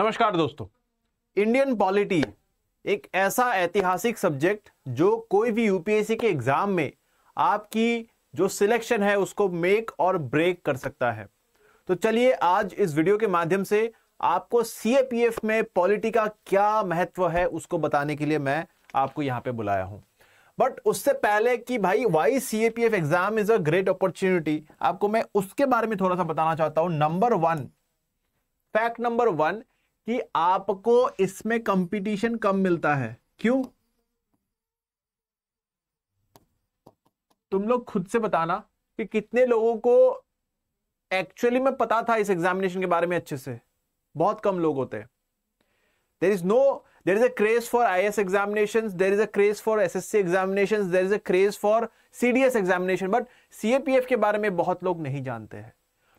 नमस्कार दोस्तों Indian polity एक ऐसा ऐतिहासिक सब्जेक्ट जो कोई भी यूपीएससी के एग्जाम में आपकी जो सिलेक्शन है उसको मेक और ब्रेक कर सकता है तो चलिए आज इस वीडियो के माध्यम से आपको सीएपीएफ में पॉलिटी का क्या महत्व है उसको बताने के लिए मैं आपको यहां पे बुलाया हूं बट उससे पहले कि भाई why C A P F exam is a great opportunity आपको मैं उसके बारे में थोड़ा सा बताना चाहता हूं number one fact number one कि आपको इसमें कंपटीशन कम मिलता है क्यों तुम लोग खुद से बताना कि कितने लोगों को एक्चुअली में पता था इस एग्जामिनेशन के बारे में अच्छे से बहुत कम लोग होते हैं there is no there is a craze for I S examination there is a craze for S S C examination there is a craze for C D S examination but C A P F के बारे में बहुत लोग नहीं जानते हैं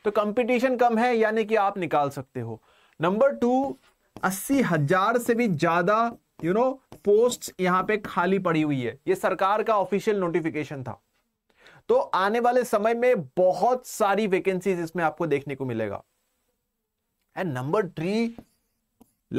तो competition कम है यानी कि आप निकाल सकते हो नंबर टू अस्सी हजार से भी ज्यादा यू नो पोस्ट यहां पे खाली पड़ी हुई है ये सरकार का ऑफिशियल नोटिफिकेशन था तो आने वाले समय में बहुत सारी वैकेंसीज इसमें आपको देखने को मिलेगा and number three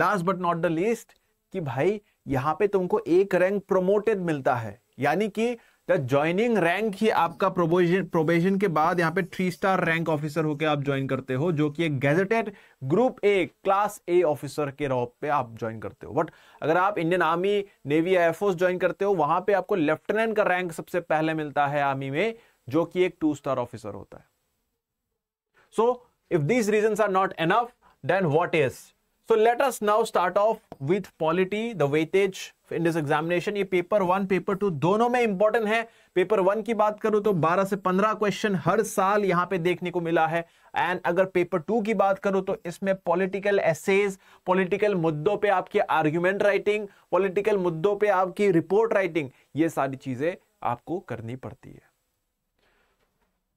last but not the least कि भाई यहां पे तुमको एक रैंक प्रमोटेड मिलता है यानी कि द ज्वाइनिंग रैंक ही आपका प्रोबेशन प्रोबेशन के बाद यहाँ पे थ्री स्टार रैंक ऑफिसर होकर आप ज्वाइन करते हो जो कि एक gazetted group A class A officer के रॉप पे आप ज्वाइन करते हो बट अगर आप Indian army navy air force join करते हो वहां पे आपको लेफ्टिनेंट का रैंक सबसे पहले मिलता है आर्मी में जो कि एक टू स्टार ऑफिसर होता है so if these reason are not enough then what is so let us now start off with polity the weightage in this examination ये पेपर वन पेपर टू दोनों में important है paper one की बात करूं तो 12 से 15 क्वेश्चन हर साल यहां पे देखने को मिला है एंड अगर पेपर टू की बात करूं तो इसमें पॉलिटिकल एसेज पॉलिटिकल मुद्दों पे आपकी आर्ग्यूमेंट राइटिंग पॉलिटिकल मुद्दों पे आपकी रिपोर्ट राइटिंग ये सारी चीजें आपको करनी पड़ती है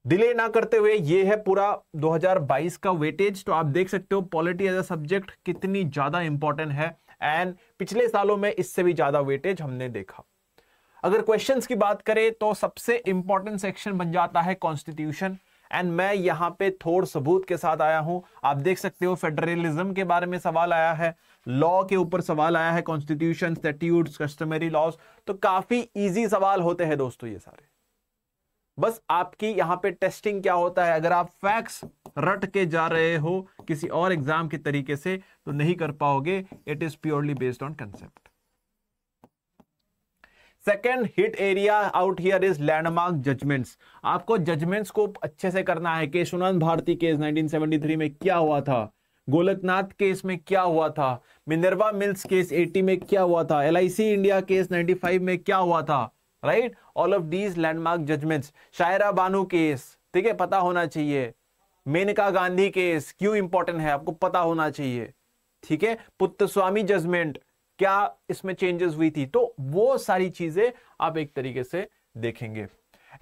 डिले ना करते हुए ये है पूरा 2022 का वेटेज तो आप देख सकते हो पॉलिटी एज अ सब्जेक्ट कितनी ज्यादा इंपॉर्टेंट है एंड पिछले सालों में इससे भी ज्यादा वेटेज हमने देखा अगर क्वेश्चंस की बात करें तो सबसे इंपॉर्टेंट सेक्शन बन जाता है कॉन्स्टिट्यूशन एंड मैं यहाँ पे थोड़ सबूत के साथ आया हूं आप देख सकते हो फेडरलिज्म के बारे में सवाल आया है लॉ के ऊपर सवाल आया है कॉन्स्टिट्यूशन स्टेट्यूट कस्टमरी लॉज तो काफी ईजी सवाल होते हैं दोस्तों ये सारे बस आपकी यहाँ पे टेस्टिंग क्या होता है अगर आप फैक्स रट के जा रहे हो किसी और एग्जाम के तरीके से तो नहीं कर पाओगे it is purely based on concept second hit area out here is landmark judgements आपको जजमेंट्स को अच्छे से करना है सुनंद भारती केस 1973 में क्या हुआ था गोलकनाथ केस में क्या हुआ था मिनरवा मिल्स केस 80 में क्या हुआ था एल इंडिया केस 95 में क्या हुआ था right all of these landmark judgements Shayara Bano case ठीक है पता होना चाहिए मेनका गांधी केस क्यों इंपॉर्टेंट है आपको पता होना चाहिए ठीक है पुत्र स्वामी जजमेंट क्या इसमें चेंजेस हुई थी तो वो सारी चीजें आप एक तरीके से देखेंगे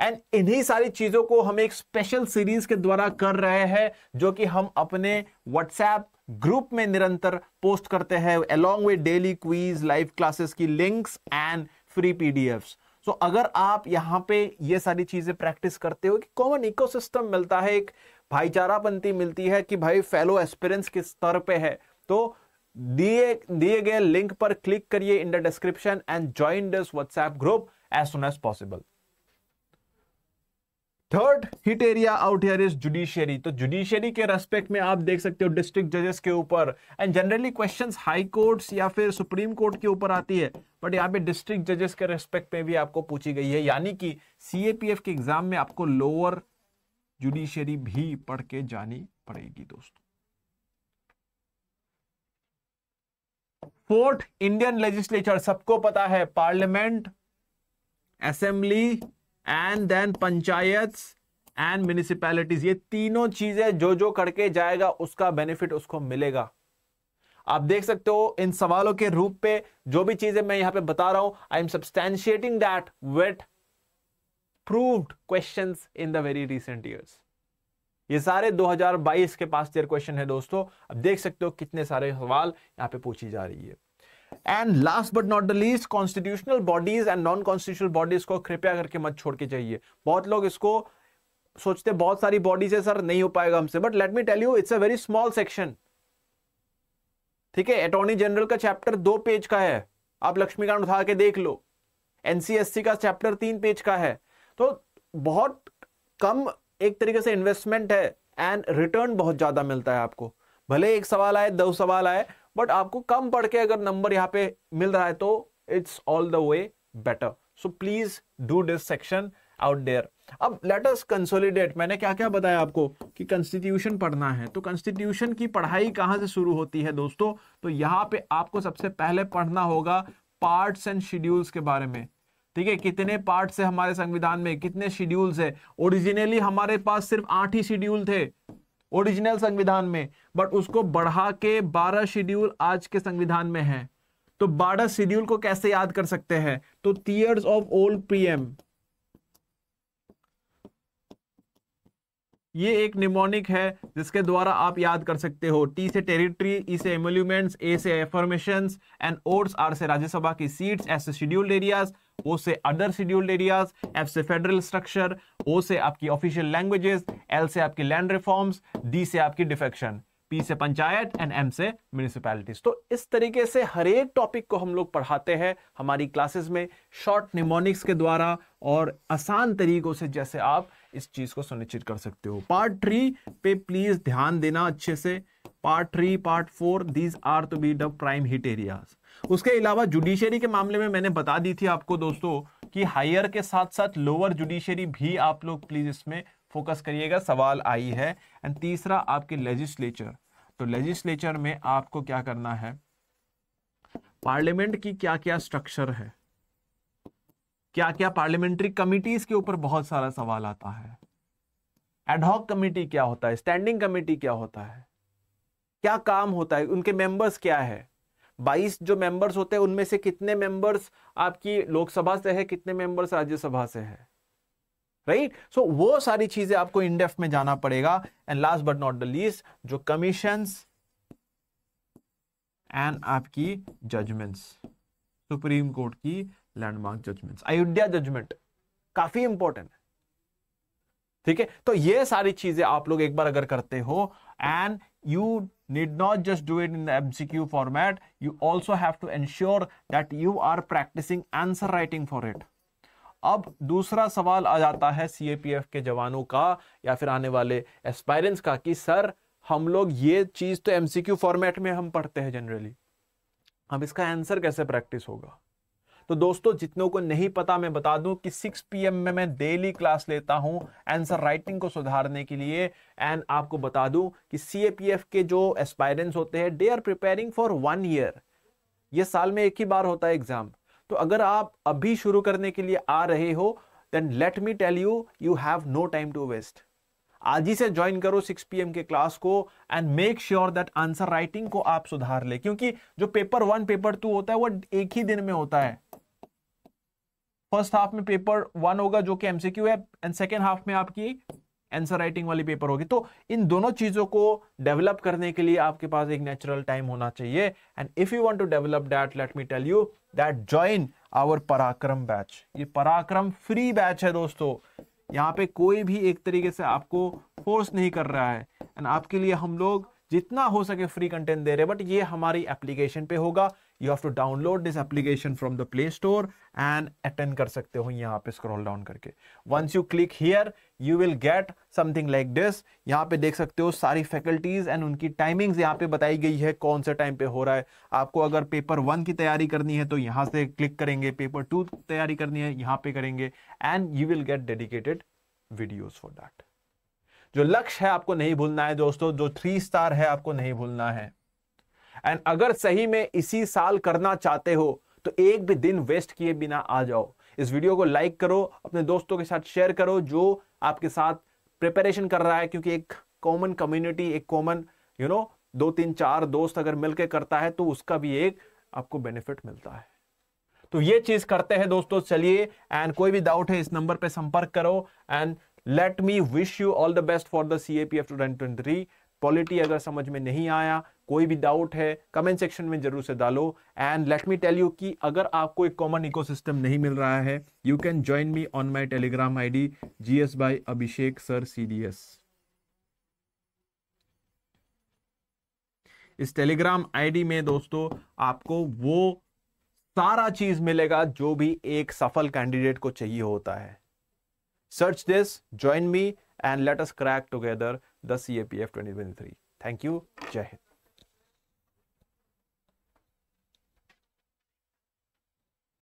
एंड इन्हीं सारी चीजों को हम एक स्पेशल सीरीज के द्वारा कर रहे हैं जो कि हम अपने व्हाट्सएप ग्रुप में निरंतर पोस्ट करते हैं along with daily quiz live classes की links and free PDFs so अगर आप यहाँ पे ये सारी चीजें प्रैक्टिस करते हो कि कॉमन इकोसिस्टम मिलता है एक भाईचारापंथी मिलती है कि भाई फेलो एक्सपीरियंस किस स्तर पे है तो दिए दिए गए लिंक पर क्लिक करिए in the description and join this WhatsApp group as soon as possible third hit area out here is judiciary तो जुडिशियरी के रेस्पेक्ट में आप देख सकते हो डिस्ट्रिक्ट जजेस के ऊपर and generally question high courts या फिर सुप्रीम कोर्ट के ऊपर आती है बट यहाँ पे डिस्ट्रिक्ट जजेस के रेस्पेक्ट में भी आपको पूछी गई है यानी कि सीएपीएफ के एग्जाम में आपको लोअर जुडिशियरी भी पढ़ के जानी पड़ेगी दोस्तों फोर्थ इंडियन लेजिस्लेचर सबको पता है parliament assembly and then panchayat and municipalities ये तीनों चीजें जो जो करके जाएगा उसका बेनिफिट उसको मिलेगा आप देख सकते हो इन सवालों के रूप पे जो भी चीजें मैं यहां पे बता रहा हूं I am substantiating that with proved question in the very recent years ये सारे 2022 के पास क्वेश्चन है दोस्तों अब देख सकते हो कितने सारे सवाल यहां पे पूछी जा रही है and last but not the least constitutional bodies and non constitutional bodies को कृपया करके मत छोड़ के जाइए बहुत लोग इसको सोचते बहुत सारी बॉडीज है सर नहीं हो पाएगा हमसे but let me tell you it's a very small section ठीक है अटोर्नी जनरल का चैप्टर दो पेज का है आप लक्ष्मीकांत उठा के देख लो एनसीएससी का चैप्टर तीन पेज का है तो बहुत कम एक तरीके से इन्वेस्टमेंट है एंड रिटर्न बहुत ज्यादा मिलता है आपको भले एक सवाल आए दो सवाल आए बट आपको कम पढ़ के अगर नंबर यहाँ पे मिल रहा है तो it's all the way better so please do this section out there अब लेट अस कंसोलिडेट मैंने क्या क्या बताया आपको कि कंस्टिट्यूशन पढ़ना है तो कंस्टिट्यूशन की पढ़ाई कहाँ से शुरू होती है दोस्तों तो यहाँ पे आपको सबसे पहले पढ़ना होगा पार्ट्स एंड शेड्यूल्स के बारे में ठीक है कितने पार्ट्स है हमारे संविधान में कितने शेड्यूल्स है ओरिजिनली हमारे पास सिर्फ आठ ही शेड्यूल थे ओरिजिनल संविधान में बट उसको बढ़ा के बारह शेड्यूल आज के संविधान में है तो बारह शेड्यूल को कैसे याद कर सकते हैं तो थीयर्स ऑफ ओल्ड पीएम ये एक निमोनिक है जिसके द्वारा आप याद कर सकते हो टी से टेरिटरी ई e से एमोल्यूमेंट्स ए से एफॉर्मेशन एंड ओट्स आर से राज्यसभा की सीट्स एस से शेड्यूल्ड एरियाज ओ से अदर शेड्यूल्ड एरियाज एफ से फेडरल स्ट्रक्चर ओ से आपकी ऑफिशियल लैंग्वेजेस एल से आपकी लैंड रिफॉर्म्स डी से आपकी डिफेक्शन पी से पंचायत एंड एम से म्यूनिसपैलिटीज तो इस तरीके से हर एक टॉपिक को हम लोग पढ़ाते हैं हमारी क्लासेस में शॉर्ट निमोनिक्स के द्वारा और आसान तरीकों से जैसे आप इस चीज़ को सुनिश्चित कर सकते हो पार्ट थ्री पे प्लीज़ ध्यान देना अच्छे से part three part four these are to be the prime hit area उसके अलावा जुडिशियरी के मामले में मैंने बता दी थी आपको दोस्तों कि हायर के साथ साथ लोअर जुडिशियरी भी आप लोग प्लीज़ इसमें फोकस करिएगा सवाल आई है एंड तीसरा आपके लेजिस्लेचर तो लेजिस्लेचर में आपको क्या करना है पार्लियामेंट की क्या क्या स्ट्रक्चर है क्या क्या पार्लियामेंट्री कमिटीज के ऊपर बहुत सारा सवाल आता है एडहॉक कमेटी क्या होता है स्टैंडिंग कमेटी क्या होता है क्या काम होता है उनके मेंबर्स क्या है 22 जो मेंबर्स होते हैं उनमें से कितने मेंबर्स आपकी लोकसभा से है कितने मेंबर्स राज्यसभा से है राइट right? सो so, वो सारी चीजें आपको इनडेफ में जाना पड़ेगा and last but not the least जो कमीशन एंड आपकी जजमेंट्स सुप्रीम कोर्ट की लैंडमार्क जजमेंट्स अयोध्या जजमेंट काफी इंपॉर्टेंट है ठीक है तो ये सारी चीजें आप लोग एक बार अगर करते हो and you not just do it in in the MCQ format. You also have to ensure that you are practicing answer writing for अब दूसरा सवाल आ जाता है एफ के जवानों का या फिर आने वाले एस्पायरेंट्स का कि सर हम लोग ये चीज़ तो एमसीक्यू फॉर्मेट में हम पढ़ते हैं जनरली अब इसका आंसर कैसे प्रैक्टिस होगा तो दोस्तों जितनों को नहीं पता मैं बता दूं कि 6 पीएम में मैं डेली क्लास लेता हूं आंसर राइटिंग को सुधारने के लिए एंड आपको बता दूं कि सी के जो एस्पायरेंट्स होते हैं they are preparing for one year ये साल में एक ही बार होता है एग्जाम तो अगर आप अभी शुरू करने के लिए आ रहे हो then let me tell you you have no time to waste आज ही से ज्वाइन करो 6 पीएम के क्लास को and make sure that answer writing को आप सुधार ले क्योंकि जो पेपर वन पेपर टू होता है वो एक ही दिन में होता है फर्स्ट हाफ में पेपर वन होगा जो कि एमसीक्यू है एंड सेकेंड हाफ में आपकी आंसर राइटिंग वाली पेपर होगी तो इन दोनों चीजों को डेवलप करने के लिए आपके पास एक नेचुरल टाइम होना चाहिए and if you want to develop that let me tell you that join our Parakram batch ये पराक्रम फ्री बैच है दोस्तों यहाँ पे कोई भी एक तरीके से आपको फोर्स नहीं कर रहा है एंड आपके लिए हम लोग जितना हो सके फ्री कंटेंट दे रहे बट ये हमारी एप्लीकेशन पे होगा you have to download this application from the play store and attend कर सकते हो यहाँ पे स्क्रॉल डाउन करके once you click here you will get something like this यहाँ पे देख सकते हो सारी फैकल्टीज एंड उनकी टाइमिंग्स यहाँ पे बताई गई है कौन से टाइम पे हो रहा है आपको अगर पेपर वन की तैयारी करनी है तो यहाँ से क्लिक करेंगे पेपर टू तैयारी करनी है यहाँ पे करेंगे and you will get dedicated videos for that जो लक्ष्य है आपको नहीं भूलना है दोस्तों जो थ्री स्टार है आपको नहीं भूलना है एंड अगर सही में इसी साल करना चाहते हो तो एक भी दिन वेस्ट किए बिना आ जाओ इस वीडियो को लाइक करो अपने दोस्तों के साथ शेयर करो जो आपके साथ प्रिपरेशन कर रहा है क्योंकि एक कॉमन कम्युनिटी एक कॉमन यू नो दो तीन चार दोस्त अगर मिलके करता है तो उसका भी एक आपको बेनिफिट मिलता है तो ये चीज करते हैं दोस्तों चलिए एंड कोई भी डाउट है इस नंबर पे संपर्क करो and let me wish you all the best for the C A P F two twenty polity अगर समझ में नहीं आया कोई भी डाउट है कमेंट सेक्शन में जरूर से डालो and let me tell you कि अगर आपको एक कॉमन इकोसिस्टम नहीं मिल रहा है you can join me on my Telegram I D G S by Abhishek sir C D S इस टेलीग्राम आईडी में दोस्तों आपको वो सारा चीज मिलेगा जो भी एक सफल कैंडिडेट को चाहिए होता है Search this, join me and let us crack together the CAPF 2023. Thank you. Jai